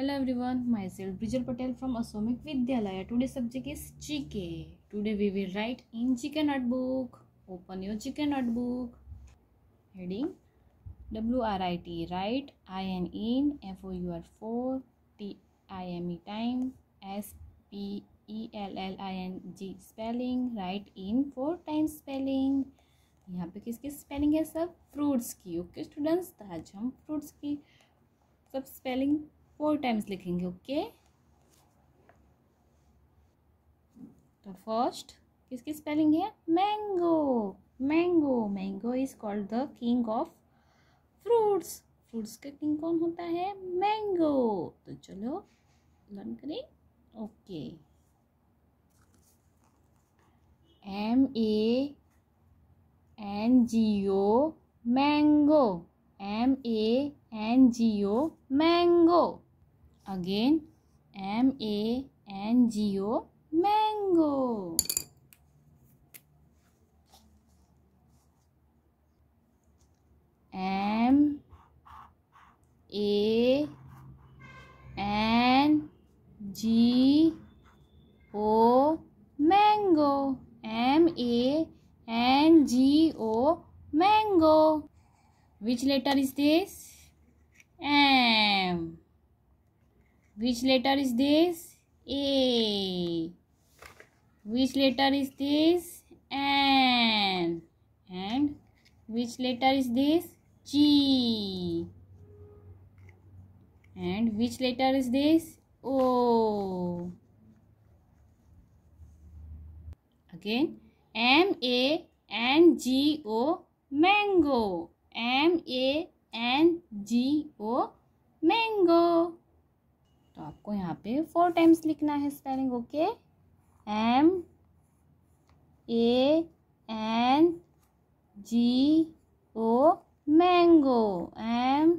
Hello everyone myself Brijal Patel from Asomik Vidyalaya today subject is चिके today we will write in chicken book open your chicken book heading W R I T write I N in F O U R four T I M E time S P E L L I N G spelling write in four time spelling यहाँ पे किसकी spelling है सब fruits की okay students तो आज हम fruits की सब स्पेलिंग फोर टाइम्स लिखेंगे ओके तो फर्स्ट किसकी स्पेलिंग है mango mango mango is called the king of fruits fruits का किंग कौन होता है मैंगो तो चलो लर्न करें okay M A N G O mango M A N G O mango Again, M-A-N-G-O, mango. M A N G O mango M A N G O mango which letter is this M which letter is this a which letter is this n and which letter is this g and which letter is this o again m a n g o mango m a n g o mango तो आपको यहाँ पे four times लिखना है spelling okay M A N G O mango M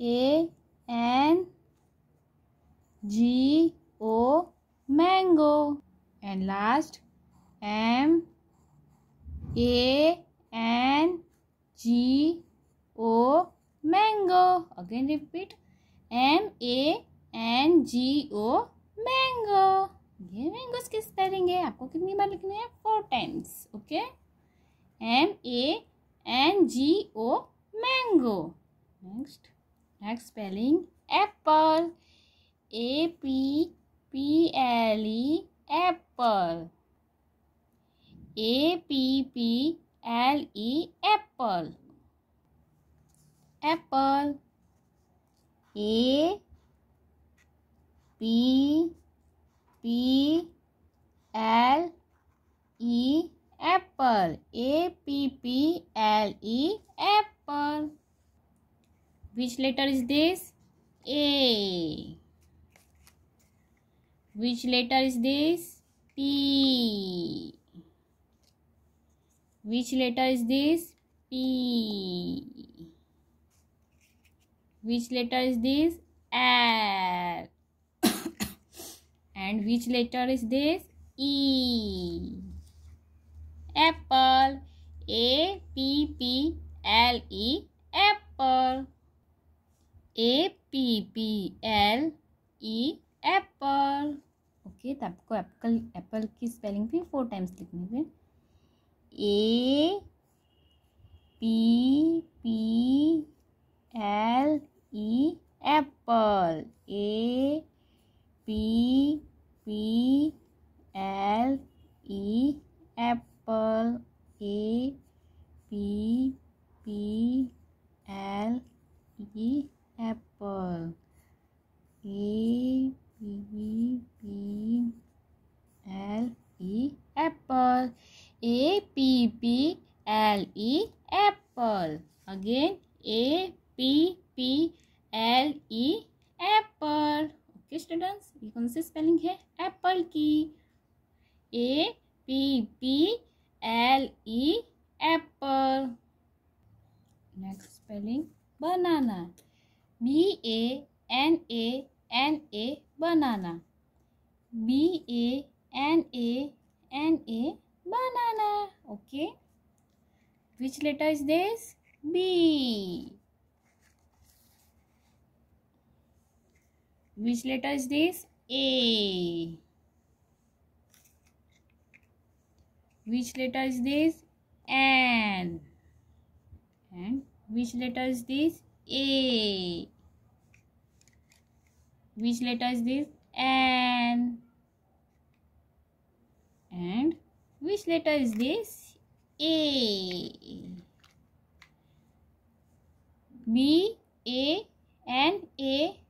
A N G O mango and last M A N G O mango again repeat M A N G O mango ये mangoes की spelling है आपको कितनी बार लिखने है four times okay M A N G O mango next next spelling apple A P P L E apple A P P L E apple Apple A P P L E apple A P P L E apple which letter is this A which letter is this P which letter is this P which letter is this L and which letter is this E apple A P P L E apple A P P L E apple okay तो आपको apple apple की spelling भी four times लिखनी है A P P L E apple A P P L E apple A P P L E apple A P P L E apple A P P L E apple again A P P L E apple okay students ये कौन सी spelling है apple की A P P L E apple next spelling banana B A N A N A banana B A N A N A banana okay which letter is this B Which letter is this? A. Which letter is this? N. And which letter is this? A. Which letter is this? N. And which letter is this? A. B, A, N, A,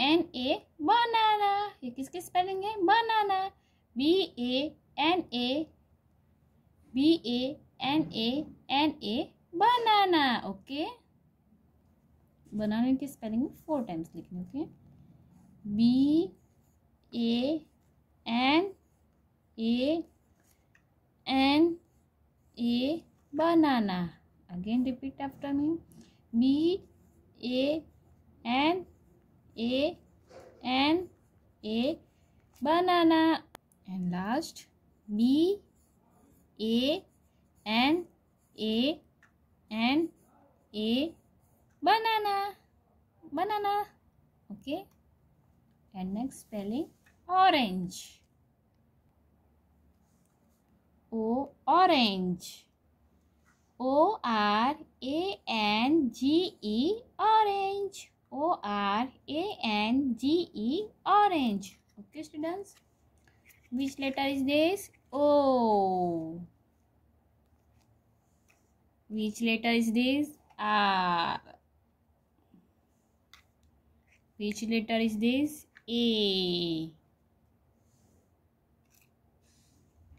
N A banana ये किसकी spelling है banana B A N A B A N A N A banana okay banana की spelling four times लिखनी okay B A N A N A banana again repeat after me B N n A N A banana and last B A N A N A banana banana okay and next spelling orange O orange O R A N G E orange O R A N G E orange. Okay, students. Which letter is this? O. Which letter is this? R. Which letter is this? A.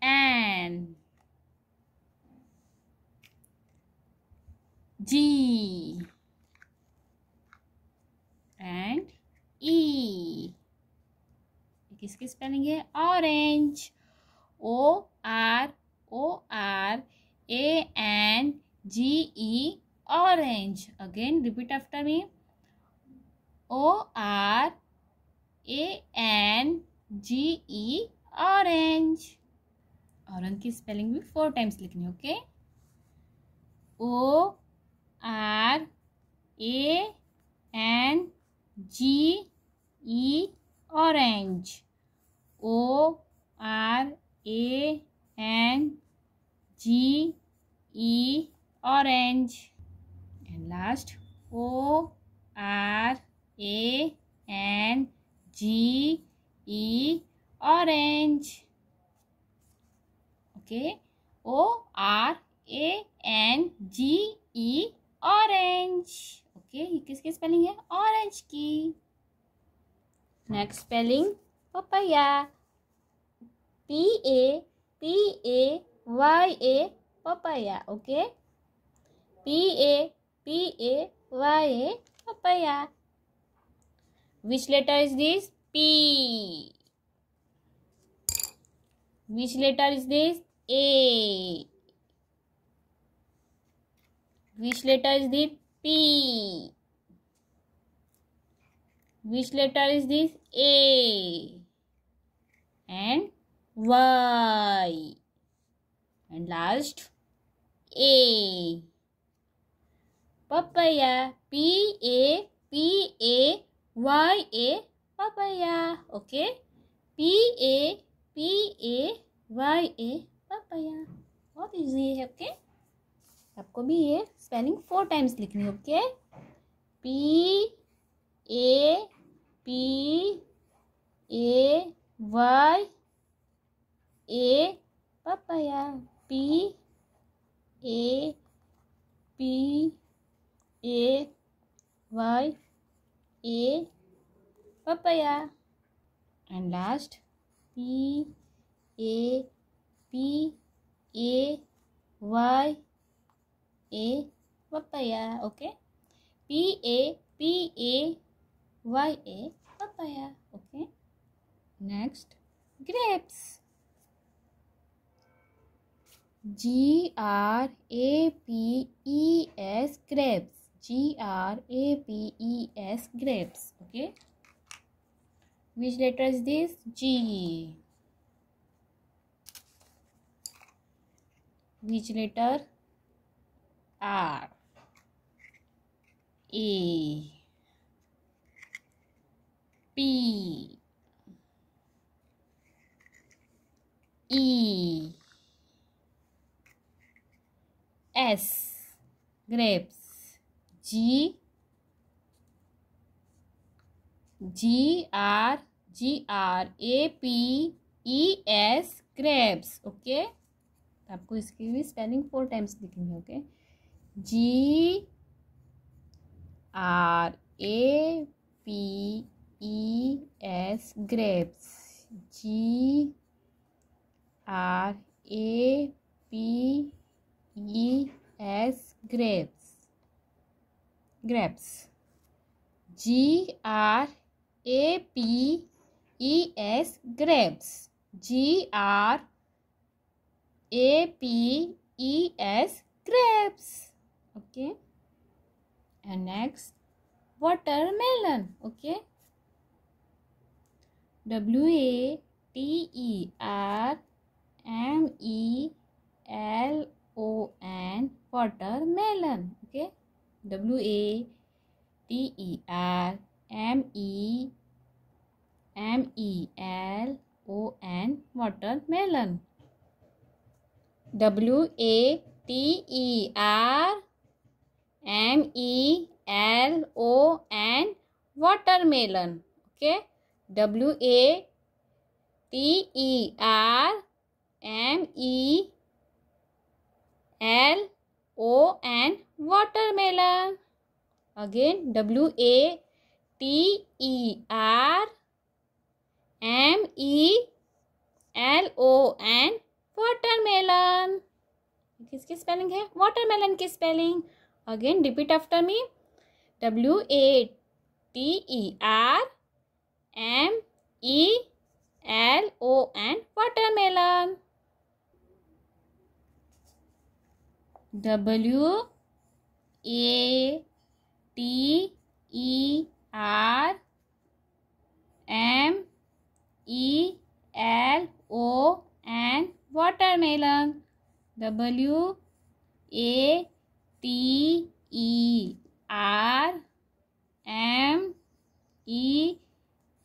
N. G. And E e. किसकी spelling है orange O R O R A N G E orange again repeat after me O R A N G E orange orange की spelling भी four times लिखनी okay O R A N G orange की next spelling papaya P A P A Y A papaya okay P A P A Y A papaya which letter is this p which letter is this a which letter is the p which letter is this a and y and last a papaya p a p a y a papaya okay p a p a y a papaya बहुत easy है okay okay? आपको भी ये spelling four times लिखनी है okay P A P A Y A papaya P A P A Y A papaya and last P A P A Y A papaya okay P A P A Y A papaya. Okay. Next, grapes. G R A P E S grapes. G R A P E S grapes. Okay. Which letter is this? G. Which letter? R. A. B E S grapes G G R G R A P E S grapes okay okay? तो आपको इसकी भी spelling four times लिखनी है okay G R A P E S grapes G R A P E S grapes grapes. grapes. Grapes. G R A P E S grapes. G R A P E S grapes. Okay. And next watermelon. Okay. W A T E R M E L O N watermelon. Okay. W A T E R M E M E L O N watermelon. W A T E R M E L O N watermelon. Okay. W A T E R M E L O N watermelon again w a t e r m e l o n watermelon किसकी spelling है watermelon की spelling again repeat after me W A T E R M E L O N watermelon. W A T E R M E L O N watermelon W A T E R M E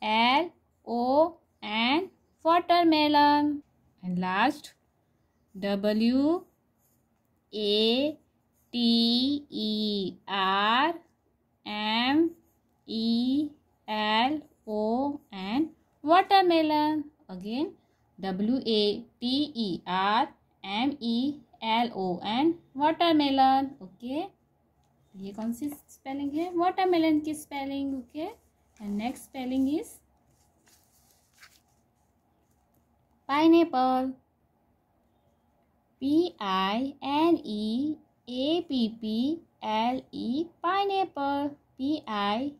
L O and watermelon. And last W A T E R M E L O and watermelon. Again W A T E R M E L O N watermelon okay ये कौन सी spelling है watermelon की spelling okay okay? and next spelling is pineapple p i n e a p p l e pineapple p i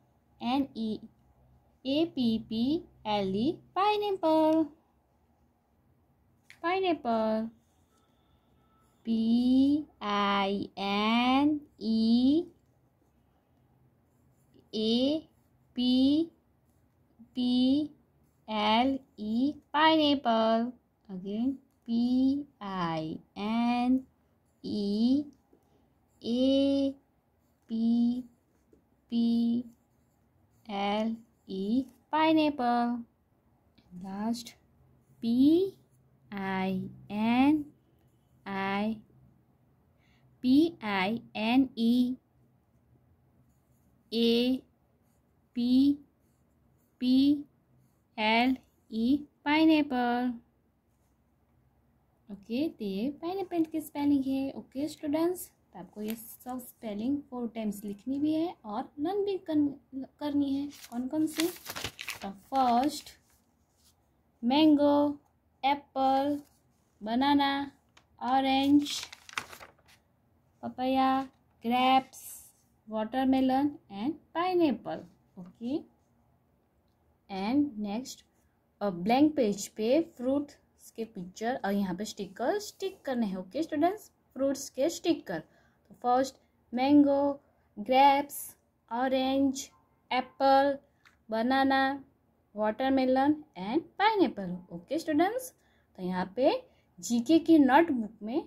n e a p p l e pineapple pineapple p i n e a P P L E pineapple again P I N E A P P L E pineapple last P I pineapple okay तो ये pineapple की spelling है okay students तो आपको ये सब spelling four times लिखनी भी है और लर्न भी करनी है कौन कौन सी तो first mango apple banana orange papaya grapes watermelon and pineapple okay and next blank page पे फ्रूट्स के पिक्चर और यहाँ पे स्टिकर स्टिक करने हैं ओके स्टूडेंट्स फ्रूट्स के स्टिकर तो first mango grapes orange apple banana watermelon and pineapple okay students तो यहाँ पे जीके की नोट बुक में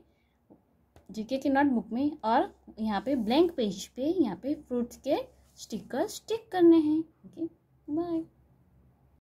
जीके की नोट बुक में और यहाँ पे ब्लैंक पेज पे यहाँ पे फ्रूट्स के स्टिकर स्टिक करने हैं ओके बाय